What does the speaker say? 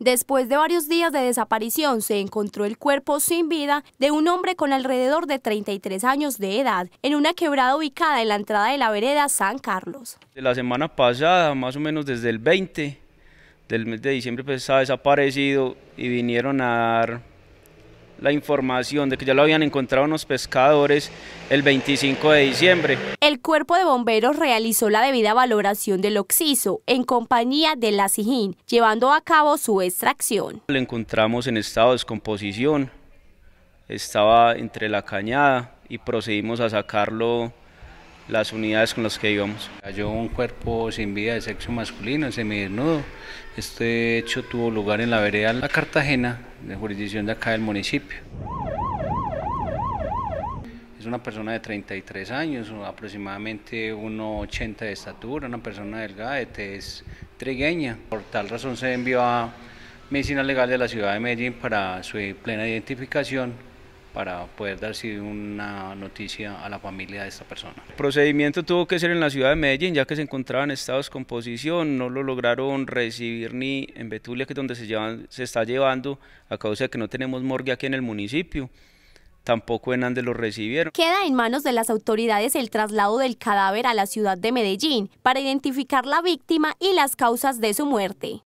Después de varios días de desaparición, se encontró el cuerpo sin vida de un hombre con alrededor de 33 años de edad en una quebrada ubicada en la entrada de la vereda San Carlos. De la semana pasada, más o menos desde el 20 del mes de diciembre, pues ha desaparecido y vinieron a dar la información de que ya lo habían encontrado unos pescadores el 25 de diciembre. El cuerpo de bomberos realizó la debida valoración del oxiso en compañía de la SIGIN, llevando a cabo su extracción. Lo encontramos en estado de descomposición, estaba entre la cañada y procedimos a sacarlo las unidades con las que íbamos. cayó un cuerpo sin vida de sexo masculino, semidesnudo. Este hecho tuvo lugar en la vereda La Cartagena, ...de jurisdicción de acá del municipio. Es una persona de 33 años, aproximadamente 1,80 de estatura, una persona delgada de es trigueña. Por tal razón se envió a Medicina Legal de la Ciudad de Medellín para su plena identificación para poder darse una noticia a la familia de esta persona. El procedimiento tuvo que ser en la ciudad de Medellín, ya que se encontraba en estado de descomposición, no lo lograron recibir ni en Betulia, que es donde se, se está llevando a causa de que no tenemos morgue aquí en el municipio. Tampoco en Andes lo recibieron. Queda en manos de las autoridades el traslado del cadáver a la ciudad de Medellín para identificar la víctima y las causas de su muerte.